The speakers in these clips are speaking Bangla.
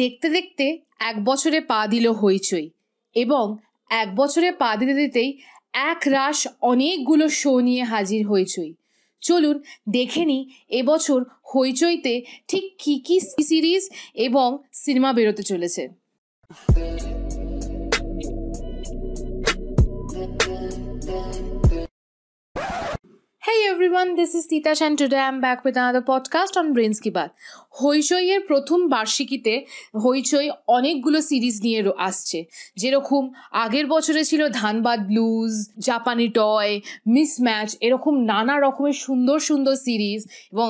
দেখতে দেখতে এক বছরে পা দিল হইচই এবং এক বছরে পা দিতে দিতেই এক রাশ অনেকগুলো শো নিয়ে হাজির হইচই চলুন দেখে নিই এবছর হইচইতে ঠিক কী কী সিরিজ এবং সিনেমা বেরোতে চলেছে Hey everyone this is Titash and today I'm back with another podcast on Brains Ki Baat. হইচই এর প্রথম বার্ষিকীতে হইচই অনেকগুলো সিরিজ নিয়ে আসছে যেরকম আগের বছরে ছিল ধানবাদ ব্লুজ জাপানি টয় মিসম্যাচ এরকম নানা রকমের সুন্দর সুন্দর সিরিজ এবং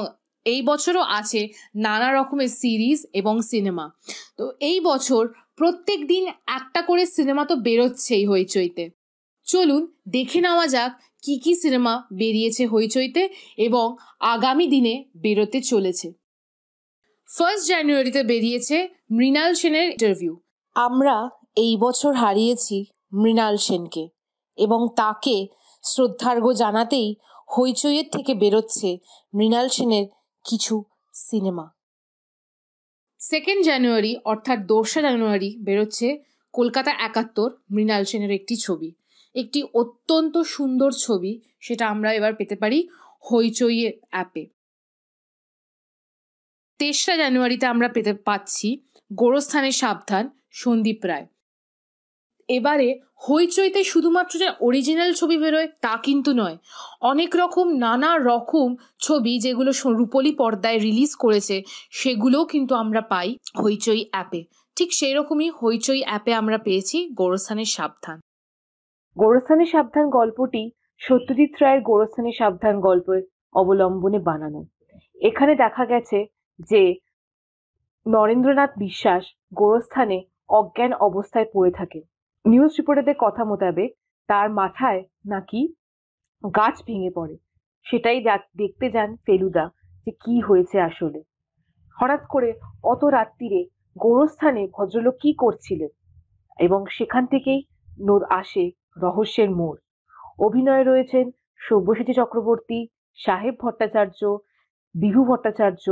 এই বছরও আছে নানা রকমের সিরিজ এবং সিনেমা তো এই বছর প্রত্যেক দিন একটা করে সিনেমা তো বেরোচ্ছেই হইচইতে চলুন দেখে নেওয়া যাক কি কি সিনেমা বেরিয়েছে হইচইতে এবং আগামী দিনে বেরোতে চলেছে ফার্স্ট জানুয়ারিতে বেরিয়েছে মৃণাল সেনের ইন্টারভিউ আমরা এই বছর হারিয়েছি মৃণাল সেনকে এবং তাকে শ্রদ্ধার্ঘ্য জানাতেই হইচইয়ের থেকে বেরোচ্ছে মৃণাল সেনের কিছু সিনেমা সেকেন্ড জানুয়ারি অর্থাৎ দোসরা জানুয়ারি বেরোচ্ছে কলকাতা একাত্তর মৃণাল সেনের একটি ছবি একটি অত্যন্ত সুন্দর ছবি সেটা আমরা এবার পেতে পারি হইচই অ্যাপে তেসরা জানুয়ারিতে আমরা পেতে পাচ্ছি গোরস্থানের সাবধান সন্দীপ রায় এবারে হইচইতে শুধুমাত্র যে অরিজিনাল ছবি বেরোয় তা কিন্তু নয় অনেক রকম নানা রকম ছবি যেগুলো রূপলি পর্দায় রিলিজ করেছে সেগুলোও কিন্তু আমরা পাই হইচই অ্যাপে ঠিক সেই রকমই হইচই অ্যাপে আমরা পেয়েছি গোরস্থানের সাবধান গোরস্থানে সাবধান গল্পটি সত্যজিৎ রায়ের গোরস্থানে সাবধান গল্পের অবলম্বনে বানানো এখানে দেখা গেছে যে নরেন্দ্রনাথ বিশ্বাস গোরস্থানে অজ্ঞান অবস্থায় পড়ে থাকে নিউজ রিপোর্টারদের কথা মোতাবেক তার মাথায় নাকি গাছ ভেঙে পড়ে সেটাই দেখতে যান ফেলুদা যে কি হয়েছে আসলে হঠাৎ করে অত রাত্রিরে গোরস্থানে ভদ্রলোক কি করছিলেন এবং সেখান থেকেই আসে রহস্যের মোড় অভিনয়ে রয়েছেন সব্যসাচী চক্রবর্তী সাহেব ভট্টাচার্য বিহু ভট্টাচার্য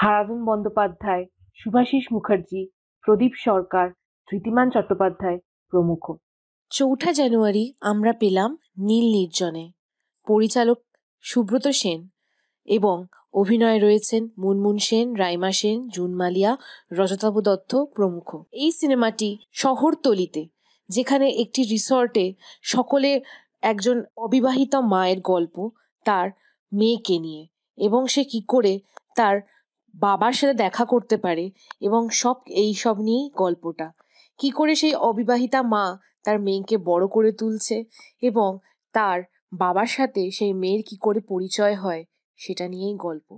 হারাধন বন্দ্যোপাধ্যায় সুভাষিস মুখার্জি প্রদীপ সরকার ধৃতিমান চট্টোপাধ্যায় প্রমুখ চৌঠা জানুয়ারি আমরা পেলাম নীল নির্জনে পরিচালক সুব্রত সেন এবং অভিনয়ে রয়েছেন মুনমুন সেন রাইমা সেন জুন মালিয়া রজতাভ দত্ত প্রমুখ এই সিনেমাটি শহরতলিতে যেখানে একটি রিসর্টে সকলে একজন অবিবাহিতা মায়ের গল্প তার মেয়েকে নিয়ে এবং সে কি করে তার বাবার সাথে দেখা করতে পারে এবং সব এই সব নিয়েই গল্পটা কি করে সেই অবিবাহিতা মা তার মেয়েকে বড় করে তুলছে এবং তার বাবার সাথে সেই মেয়ের কি করে পরিচয় হয় সেটা নিয়েই গল্প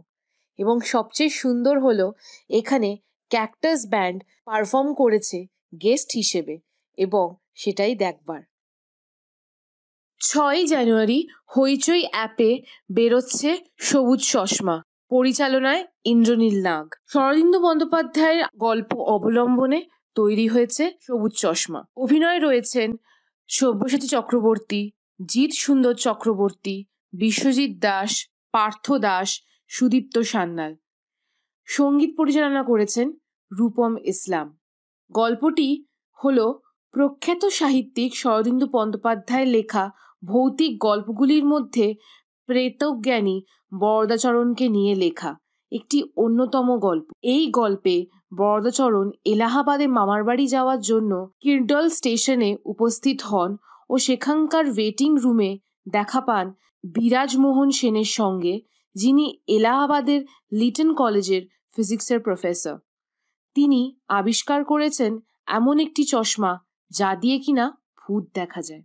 এবং সবচেয়ে সুন্দর হলো এখানে ক্যাকটাস ব্যান্ড পারফর্ম করেছে গেস্ট হিসেবে এবং সেটাই দেখবার ছয় জানুয়ারি হইচই অ্যাপে বেরোচ্ছে সবুজ চশমা পরিচালনায় ইন্দ্রনীল নাগ শরদিন্দু বন্দ্যোপাধ্যায়ের গল্প অবলম্বনে তৈরি হয়েছে সবুজ চশমা অভিনয় রয়েছেন সব্যসাচী চক্রবর্তী জিৎ সুন্দর চক্রবর্তী বিশ্বজিৎ দাস পার্থ দাস সুদীপ্ত সান্যাল সঙ্গীত পরিচালনা করেছেন রূপম ইসলাম গল্পটি হলো প্রখ্যাত সাহিত্যিক শরদিন্দু বন্দ্যোপাধ্যায়ের লেখা ভৌতিক গল্পগুলির মধ্যে প্রেতজ্ঞানী বরদাচরণকে নিয়ে লেখা একটি অন্যতম গল্প এই গল্পে বরদাচরণ এলাহাবাদে মামার বাড়ি যাওয়ার জন্য কির্ডল স্টেশনে উপস্থিত হন ও সেখানকার ওয়েটিং রুমে দেখা পান বিরাজমোহন সেনের সঙ্গে যিনি এলাহাবাদের লিটন কলেজের ফিজিক্সের প্রফেসর তিনি আবিষ্কার করেছেন এমন একটি চশমা যা দিয়ে কিনা ভূত দেখা যায়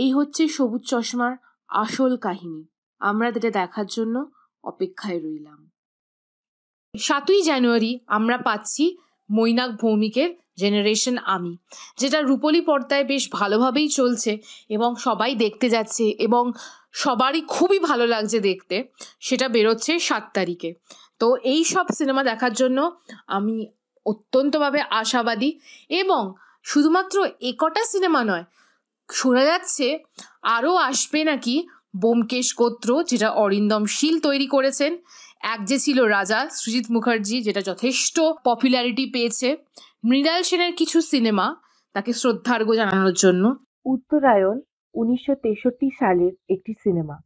এই হচ্ছে সবুজ চশমার আসল কাহিনী আমরা এটা দেখার জন্য অপেক্ষায় রইলাম সাতই জানুয়ারি আমরা পাচ্ছি মৈনাক ভৌমিকের জেনারেশন আমি যেটা রূপলি পর্দায় বেশ ভালোভাবেই চলছে এবং সবাই দেখতে যাচ্ছে এবং সবারই খুবই ভালো লাগছে দেখতে সেটা বেরোচ্ছে সাত তারিখে তো এই সব সিনেমা দেখার জন্য আমি অত্যন্তভাবে আশাবাদী এবং শুধুমাত্র একটা সিনেমা নয় শোনা যাচ্ছে আরও আসবে নাকি বোমকেশ কোত্র যেটা অরিন্দম শীল তৈরি করেছেন এক যে ছিল রাজা সুজিত মুখার্জি যেটা যথেষ্ট পপুলারিটি পেয়েছে মৃণাল সেনের কিছু সিনেমা তাকে শ্রদ্ধার্ঘ জানানোর জন্য উত্তরায়ণ উনিশশো সালের একটি সিনেমা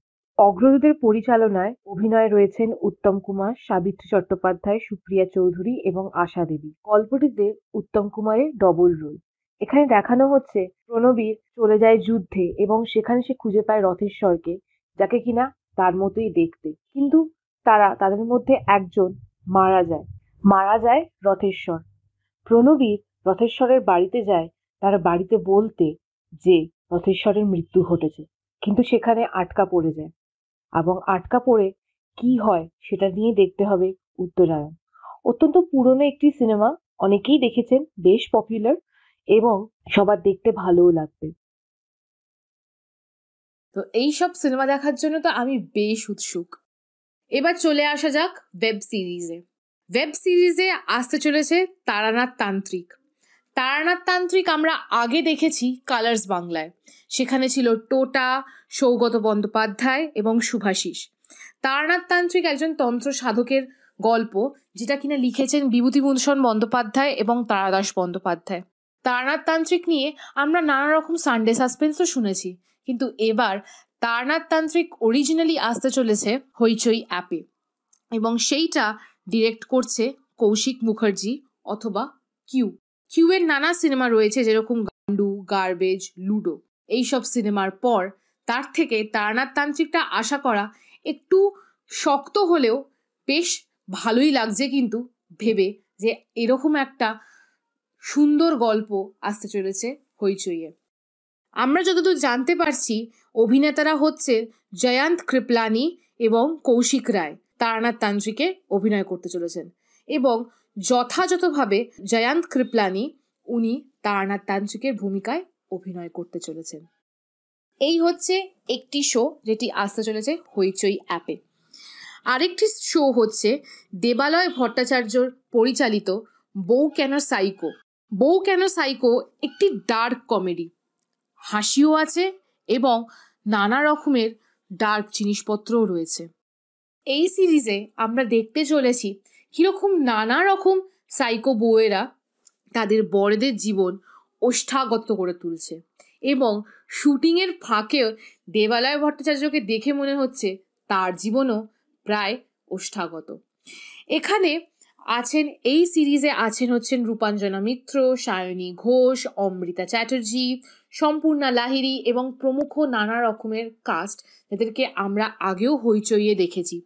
অগ্রদূতের পরিচালনায় অভিনয়ে রয়েছেন উত্তম কুমার সাবিত্রী চট্টোপাধ্যায় সুপ্রিয়া চৌধুরী এবং আশা দেবী গল্পটিতে উত্তম কুমারের ডবল রোল এখানে দেখানো হচ্ছে প্রণবীর চলে যায় যুদ্ধে এবং সেখানে সে খুঁজে পায় রথেশ্বরকে যাকে কিনা তার মতোই দেখতে কিন্তু তারা তাদের মধ্যে একজন মারা যায় মারা যায় রথেশ্বর প্রণবীর রথেশ্বরের বাড়িতে যায় তার বাড়িতে বলতে যে রথেশ্বরের মৃত্যু ঘটেছে কিন্তু সেখানে আটকা পড়ে যায় এবং আটকা পড়ে কি হয় সেটা নিয়ে দেখতে হবে উত্তরায়ণ অত্যন্ত পুরনো একটি সিনেমা অনেকেই দেখেছেন বেশ পপুলার এবং সবার দেখতে ভালোও লাগবে তো এই সব সিনেমা দেখার জন্য তো আমি বেশ উৎসুক এবার চলে আসা যাক ওয়েব সিরিজে ওয়েব সিরিজে আসতে চলেছে তারানাথ তান্ত্রিক তারানাথ তান্ত্রিক আমরা আগে দেখেছি কালার্স বাংলায় সেখানে ছিল টোটা সৌগত বন্দ্যোপাধ্যায় এবং শুভাশিস তারানাথ তান্ত্রিক একজন তন্ত্র সাধকের গল্প যেটা কিনা লিখেছেন বিভূতিভূষণ বন্দ্যোপাধ্যায় এবং তারাদাস বন্দ্যোপাধ্যায় তারানাথ তান্ত্রিক নিয়ে আমরা নানা রকম সানডে সাসপেন্সও শুনেছি কিন্তু এবার তারানাথ তান্ত্রিক অরিজিনালি আসতে চলেছে হইচই অ্যাপে এবং সেইটা ডিরেক্ট করছে কৌশিক মুখার্জি অথবা কিউ কিউয়ের নানা সিনেমা রয়েছে যেরকম গান্ডু গার্বেজ লুডো এইসব সিনেমার পর তার থেকে তারানাথ তান্ত্রিকটা আশা করা একটু শক্ত হলেও বেশ ভালোই লাগছে কিন্তু ভেবে যে এরকম একটা সুন্দর গল্প আসতে চলেছে হইচইয়ে আমরা যতদূর জানতে পারছি অভিনেতারা হচ্ছে জয়ন্ত কৃপলানি এবং কৌশিক রায় তারানাথ তান্ত্রিকে অভিনয় করতে চলেছেন এবং যথাযথভাবে জয়ন্ত কৃপলানি উনি তারানাথ তান্ত্রিকের ভূমিকায় অভিনয় করতে চলেছেন এই হচ্ছে একটি শো যেটি আসতে চলেছে হইচই অ্যাপে আরেকটি শো হচ্ছে দেবালয় ভট্টাচার্যর পরিচালিত বউ কেন সাইকো বউ কেন সাইকো একটি ডার্ক কমেডি হাসিও আছে এবং নানা রকমের ডার্ক জিনিসপত্রও রয়েছে এই সিরিজে আমরা দেখতে চলেছি কীরকম নানা রকম সাইকো বউয়েরা তাদের বড়দের জীবন ওষ্ঠাগত করে তুলছে এবং শুটিংয়ের ফাঁকেও দেবালয় ভট্টাচার্যকে দেখে মনে হচ্ছে তার জীবনও প্রায় ওষ্ঠাগত এখানে আছেন এই সিরিজে আছেন হচ্ছেন রূপাঞ্জনা মিত্র সায়নী ঘোষ অমৃতা চ্যাটার্জি সম্পূর্ণা লাহিরি এবং প্রমুখ নানা রকমের কাস্ট যাদেরকে আমরা আগেও হইচইয়ে দেখেছি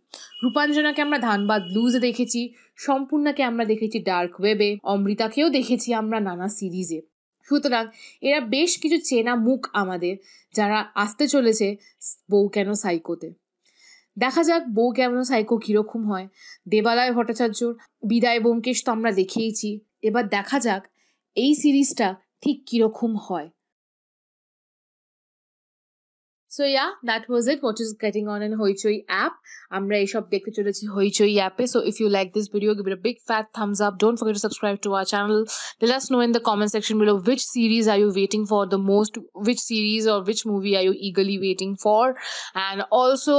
রূপাঞ্জনাকে আমরা ধানবাদ লুজ দেখেছি সম্পূর্ণাকে আমরা দেখেছি ডার্ক ওয়েবে অমৃতাকেও দেখেছি আমরা নানা সিরিজে সুতরাং এরা বেশ কিছু চেনা মুখ আমাদের যারা আসতে চলেছে বউ কেন সাইকোতে দেখা যাক বউ কেমন সাইকো কীরকম হয় দেবালয় ভট্টাচার্যর বিদায় ব্যোমকেশ তো আমরা দেখেইছি এবার দেখা যাক এই সিরিজটা ঠিক কীরকম হয় So so yeah that was it what is getting on an Hoichoi app আমরা এইসব দেখতে চলেছি So if you like this video, give it a big fat thumbs up. Don't forget to subscribe to our channel. Let us know in the comment section below which series are you waiting for the most which series or which movie are you eagerly waiting for and also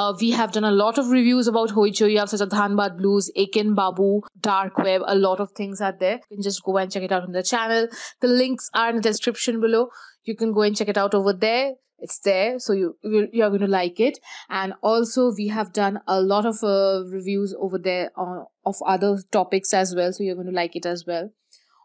uh, we have done a lot of reviews about hoichoi apps such as Dhanbad Blues, Akin Babu, Dark Web, a lot of things are there. You can just go and check it out on the channel. The links are in the description below. You can go and check it out over there it's there so you you're going to like it and also we have done a lot of uh, reviews over there on, uh, of other topics as well so you're going to like it as well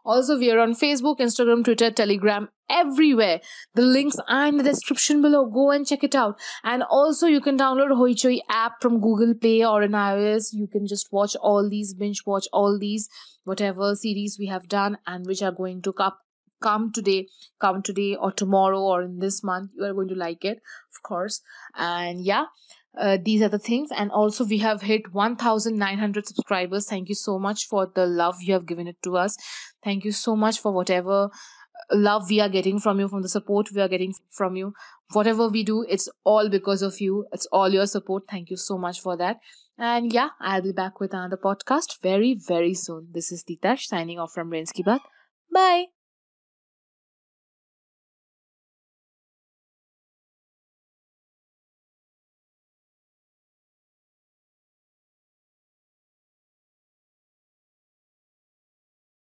also we are on facebook instagram twitter telegram everywhere the links are in the description below go and check it out and also you can download hoichoi app from google play or in ios you can just watch all these binge watch all these whatever series we have done and which are going to come come today come today or tomorrow or in this month you are going to like it of course and yeah uh, these are the things and also we have hit 1900 subscribers thank you so much for the love you have given it to us thank you so much for whatever uh, love we are getting from you from the support we are getting from you whatever we do it's all because of you it's all your support thank you so much for that and yeah i'll be back with another podcast very very soon this is ditash signing off from rainsky bye